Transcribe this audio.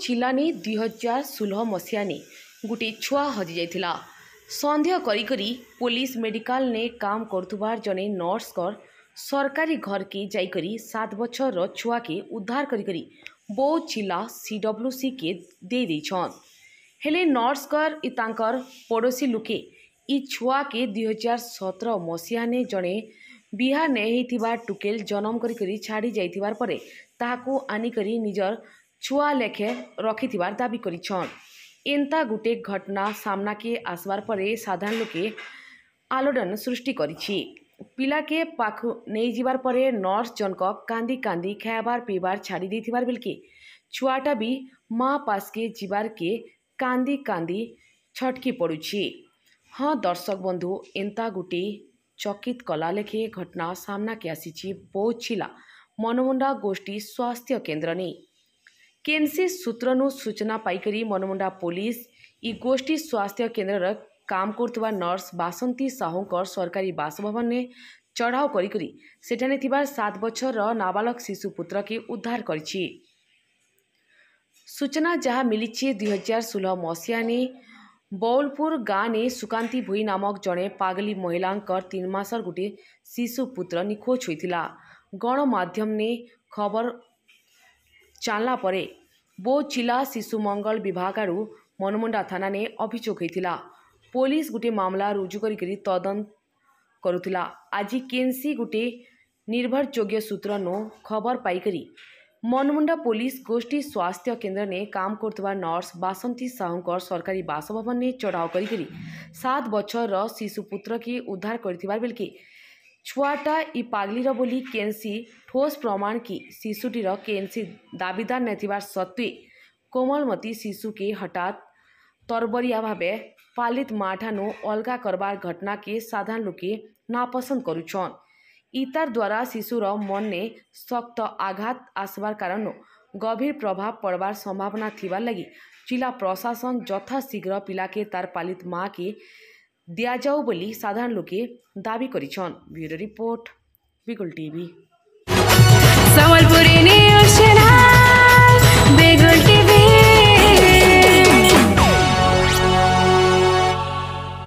चिलानी हजार षोह मसीह गोटे छुआ हजि जाता सन्देह पुलिस मेडिका ने काम करुवार जने नर्स कर सरकारी घर के जाकर सात बचर छुआ के उद्धार कर करी बहु सी डब्ल्यू सी के देछन हेले नर्सकर इतांकर पड़ोसी लुके इ छुआ के दुईहजार सतर मसीह ने जड़े बिहार नहीं टुकेल जन्म करी करी छाड़ी जाइ जाइवर पर आनी करी निजर छुआ लेखे रखि दावी कर एंता गोटे घटना सामना के आसवार पर साधारण लोके आलोडन सृष्टि कर पाके पाख नहींजार पर नर्स जनक कांदी कांदी खायबार पीबार छाड़ी थी बेलके छुआटा भी माँ पास के जीवार के कांदी कांदी छटकी पड़ुचे हाँ दर्शक बंधु एंता गोटे चकित कला लेखे घटना सामना के आसी बहुत छिला मनमुंडा गोष्ठी स्वास्थ्य केन्द्र नहीं केन्सी सूत्रनु सूचना पाइकरी मनमुडा पुलिस यी गोष्ठी स्वास्थ्य केन्द्र र काम नर्स बासन्ती साहु सरकारी बासभवन चढाउने सात बचर र पुत्र के उद्धार करछि सूचना जहाँ मिली दुई हजार गाने मस बौलपुर गाँने सुकाति पागली नाम जन पगली महिलाको तिनमास गोटे पुत्र निखोज हुन्छ गणमा खबर चलला पर बो चिला शिशुमंगल विभाग मनमुंडा थाना ने अभोग होता पुलिस गोटे मामला रुजुरी कर तदन करुला आज केनसी गोटे निर्भरजोग्य सूत्र नो खबर पाई मनमुंडा पुलिस गोष्ठी स्वास्थ्य केन्द्र ने काम कर नर्स बासंती साहू को सरकारी बासभवन ने चढ़ाव करत बचर शिशुपुत्र की उद्धार करके छुआटा इ पाग्लिर बोली के ठोस प्रमाण कि शिशुटी केन्सी दावीदार नत्वे कोमलमती शिशु के हटात तरबरिया भावे पालित माठानु अलगाक घटना के साधारण ले नापस इतार द्वारा शिशुर मन ने सक्त आघात आसबार कारण गभीर प्रभाव पर्वार संभावना ठुला लाग् जिल्ला प्रशासन जथा शीघ्र पियाके तार पालित मा ଦିଆଯାଉ ବୋଲି ସାଧାରଣ ଲୋକେ ଦାବି କରିଛନ୍ bureau report Bigul TV Sambalpuri